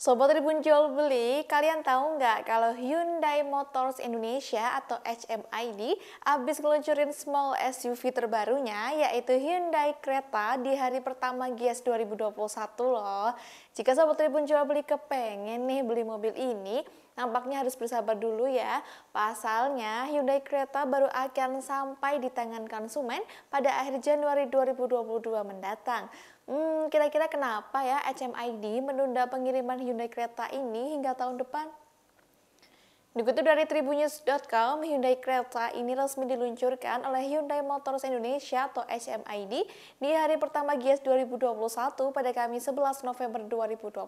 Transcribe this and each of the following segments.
Sobat Tribun Jual Beli, kalian tahu nggak kalau Hyundai Motors Indonesia atau HMID habis ngeluncurin small SUV terbarunya yaitu Hyundai Creta di hari pertama GIAS 2021 loh. Jika Sobat Tribun Jual Beli kepengen nih beli mobil ini, Nampaknya harus bersabar dulu ya. Pasalnya Hyundai Creta baru akan sampai di tangan konsumen pada akhir Januari 2022 mendatang. Hmm, kira-kira kenapa ya HMID menunda pengiriman Hyundai Creta ini hingga tahun depan? Dikutip dari tribunews.com, Hyundai Creta ini resmi diluncurkan oleh Hyundai Motors Indonesia atau HMID di hari pertama GIAS 2021 pada Kamis 11 November 2021.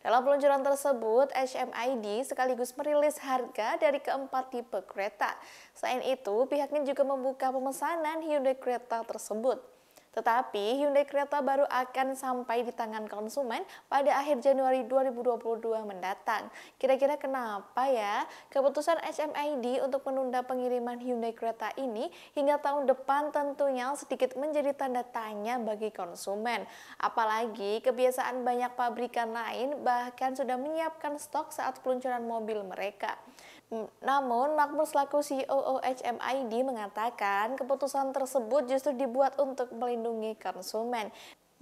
Dalam peluncuran tersebut, HMID sekaligus merilis harga dari keempat tipe kereta. Selain itu, pihaknya juga membuka pemesanan Hyundai Creta tersebut. Tetapi Hyundai Creta baru akan sampai di tangan konsumen pada akhir Januari 2022 mendatang. Kira-kira kenapa ya? Keputusan SMID untuk menunda pengiriman Hyundai Creta ini hingga tahun depan tentunya sedikit menjadi tanda tanya bagi konsumen. Apalagi kebiasaan banyak pabrikan lain bahkan sudah menyiapkan stok saat peluncuran mobil mereka. Hmm, namun, Makmur selaku CEO HMID mengatakan keputusan tersebut justru dibuat untuk melindungi nungi kam số men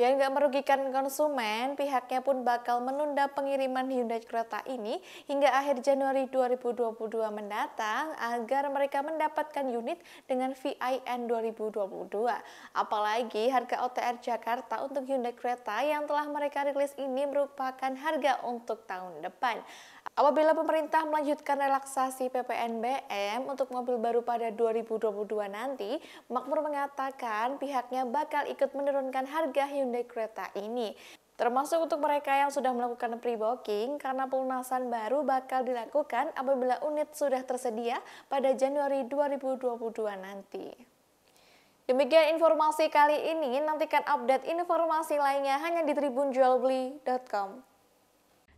Biar nggak merugikan konsumen, pihaknya pun bakal menunda pengiriman Hyundai Creta ini hingga akhir Januari 2022 mendatang agar mereka mendapatkan unit dengan VIN 2022. Apalagi harga OTR Jakarta untuk Hyundai Creta yang telah mereka rilis ini merupakan harga untuk tahun depan. Apabila pemerintah melanjutkan relaksasi PPNBM untuk mobil baru pada 2022 nanti, Makmur mengatakan pihaknya bakal ikut menurunkan harga Hyundai pendek kereta ini. Termasuk untuk mereka yang sudah melakukan pre-booking karena pelunasan baru bakal dilakukan apabila unit sudah tersedia pada Januari 2022 nanti. Demikian informasi kali ini, nantikan update informasi lainnya hanya di tribunjualbeli.com.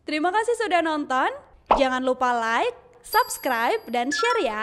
Terima kasih sudah nonton, jangan lupa like, subscribe, dan share ya!